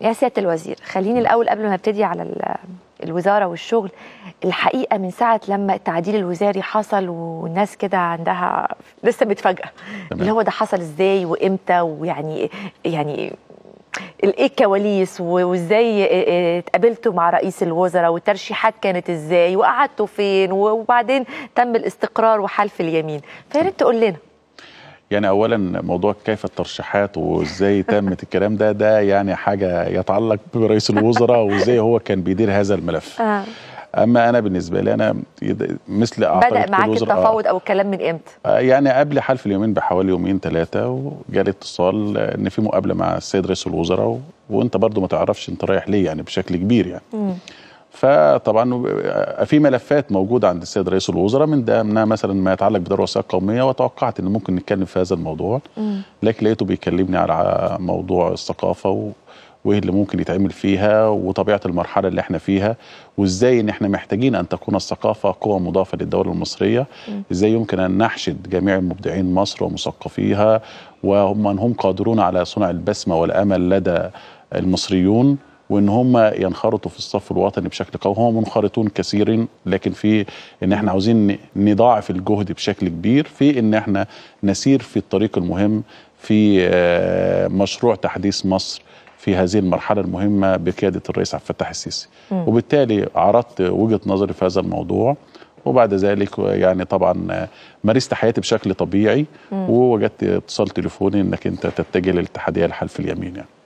يا سياده الوزير خليني الاول قبل ما ابتدي على الوزاره والشغل الحقيقه من ساعه لما التعديل الوزاري حصل والناس كده عندها لسه متفاجئه اللي هو ده حصل ازاي وامتى ويعني يعني ايه الكواليس وازاي آه، آه، اتقابلتوا مع رئيس الوزراء والترشيحات كانت ازاي وقعدتوا فين وبعدين تم الاستقرار وحلف اليمين فيا ريت تقول لنا يعني اولا موضوع كيف الترشيحات وازاي تمت الكلام ده ده يعني حاجه يتعلق برئيس الوزراء وازاي هو كان بيدير هذا الملف آه. اما انا بالنسبه لي انا مثل بدا معاك آه. التفاوض او الكلام من امتى آه، يعني قبل حلف اليومين بحوالي يومين ثلاثه وجالي اتصال ان في مقابله مع السيد رئيس الوزراء وانت برضو ما تعرفش انت رايح ليه يعني بشكل كبير يعني م. فطبعا آه، في ملفات موجوده عند السيد رئيس الوزراء من ضمنها مثلا ما يتعلق بدور الوصيه القوميه وتوقعت ان ممكن نتكلم في هذا الموضوع لكن لقيته بيكلمني على موضوع الثقافه و... وايه اللي ممكن يتعمل فيها وطبيعه المرحله اللي احنا فيها وازاي ان احنا محتاجين ان تكون الثقافه قوه مضافه للدوله المصريه ازاي يمكن ان نحشد جميع مبدعين مصر ومثقفيها وهم هم قادرون على صنع البسمه والامل لدى المصريون وان هم ينخرطوا في الصف الوطني بشكل قوي هم منخرطون كثيرين لكن في ان احنا عاوزين نضاعف الجهد بشكل كبير في ان احنا نسير في الطريق المهم في آه، مشروع تحديث مصر في هذه المرحله المهمه بقياده الرئيس عبد الفتاح السيسي وبالتالي عرضت وجهه نظري في هذا الموضوع وبعد ذلك يعني طبعا آه، مارست حياتي بشكل طبيعي ووجدت اتصال تليفوني انك انت تتجه للاتحاديه الحلف اليمين يعني